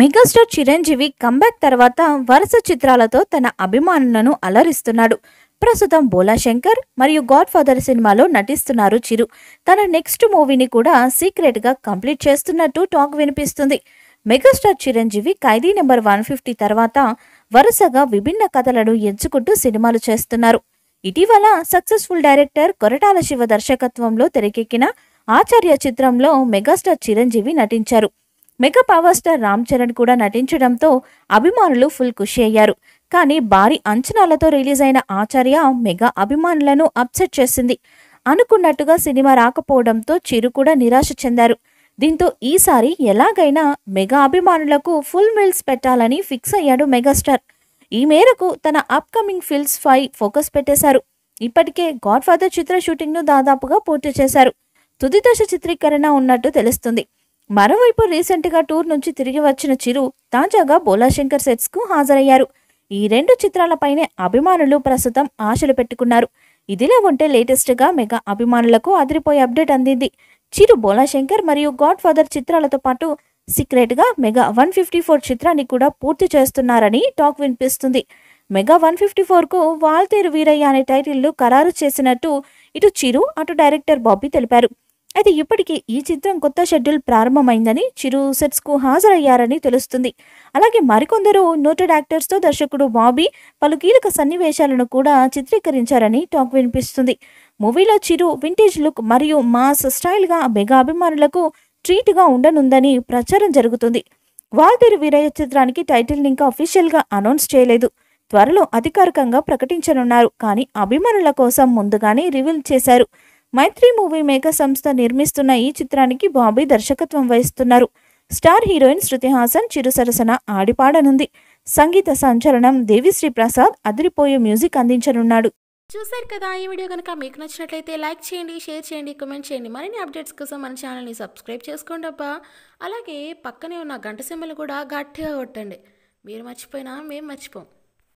megastar Chiranjeevi comeback తర్వాత వరుస చిత్రాలతో తన అభిమానులను అలరిస్తున్నాడు ప్రస్తుతం శంకర్ మరియు గాడ్ ఫాదర్ సినిమాలో నటిస్తున్నారు చిరు తన నెక్స్ట్ మూవీని కూడా సీక్రెట్గా కంప్లీట్ చేస్తున్నట్టు టాక్ వినిపిస్తుంది megastar Chiranjeevi Khaidi number one fifty తర్వాత వరుసగా విభిన్న కథలను ఎంచుకుంటూ సినిమాలు చేస్తున్నారు ఇటీవల సక్సెస్ఫుల్ డైరెక్టర్ కొరటాల శివ దర్శకత్వంలో తెరకెక్కిన ఆచార్య చిత్రంలో మెగాస్టార్ చిరంజీవి నటించారు mega power star Ram Charan కూడా నటించడంతో అభిమానులు ఫుల్ ఖుషి అయ్యారు కానీ భారీ అంచనాలతో రిలీజ్ అయిన ఆచార్య మెగా అభిమానులను అప్సెట్ చేసింది అనుకున్నట్టుగా సినిమా రాకపోవడంతో చిరు కూడా నిరాశ చెందారు దీంతో ఈసారి ఎలాగైనా మెగా అభిమానులకు ఫుల్ మీల్స్ పెట్టాలని ఫిక్స్ అయ్యాడు మెగాస్టార్ ఈ మేరకు తన అప్కమింగ్ ఫిల్మ్స్ ఫై ఫోకస్ పెట్టేశారు ఇప్పటికే గాడ్ ఫాదర్ చిత్ర షూటింగ్ను దాదాపుగా పూర్తి చేశారు తుదిదశ చిత్రీకరణ ఉన్నట్టు తెలుస్తుంది మరోవైపు రీసెంట్గా టూర్ నుంచి తిరిగి వచ్చిన చిరు తాజాగా బోలాశంకర్ సెట్స్కు హాజరయ్యారు ఈ రెండు చిత్రాలపైనే అభిమానులు ప్రస్తుతం ఆశలు పెట్టుకున్నారు ఇదిలా ఉంటే లేటెస్ట్గా మెగా అభిమానులకు అదిరిపోయే అప్డేట్ అందింది చిరు బోలాశంకర్ మరియు గాడ్ ఫాదర్ చిత్రాలతో పాటు సీక్రెట్గా మెగా వన్ ఫిఫ్టీ ఫోర్ చిత్రాన్ని కూడా పూర్తి చేస్తున్నారని టాక్ వినిపిస్తుంది మెగా వన్ ఫిఫ్టీ ఫోర్కు వాల్తేరు వీరయ్య అనే టైటిల్ను ఖరారు చేసినట్టు ఇటు చిరు అటు డైరెక్టర్ బాబీ తెలిపారు అయితే ఇప్పటికీ ఈ చిత్రం కొత్త షెడ్యూల్ ప్రారంభమైందని చిరు సెట్స్కు హాజరయ్యారని తెలుస్తుంది అలాగే మరికొందరు నోటెడ్ యాక్టర్స్తో దర్శకుడు బాబీ పలు కీలక సన్నివేశాలను కూడా చిత్రీకరించారని టాక్ వినిపిస్తుంది మూవీలో చిరు వింటేజ్ లుక్ మరియు మాస్ స్టైల్గా మెగా అభిమానులకు ట్రీట్గా ఉండనుందని ప్రచారం జరుగుతుంది వాల్తేరు వీరయ్య చిత్రానికి టైటిల్ని ఇంకా గా అనౌన్స్ చేయలేదు త్వరలో అధికారికంగా ప్రకటించనున్నారు కానీ అభిమానుల కోసం ముందుగానే రివీల్ చేశారు మైత్రి మూవీ మేకర్ సంస్థ నిర్మిస్తున్న ఈ చిత్రానికి బాబీ దర్శకత్వం వహిస్తున్నారు స్టార్ హీరోయిన్ శృతి హాసన్ సరసన ఆడిపాడనుంది సంగీత సంచలనం దేవిశ్రీ ప్రసాద్ అదిరిపోయే మ్యూజిక్ అందించనున్నాడు చూశారు కదా ఈ వీడియో కనుక మీకు నచ్చినట్లయితే లైక్ చేయండి షేర్ చేయండి కమెంట్ చేయండి మరిన్ని అప్డేట్స్ కోసం మన ఛానల్ని సబ్స్క్రైబ్ చేసుకోండి అబ్బా అలాగే పక్కనే ఉన్న గంట సెమ్మలు కూడా గట్టిగా కొట్టండి మీరు మర్చిపోయినా మేము మర్చిపోం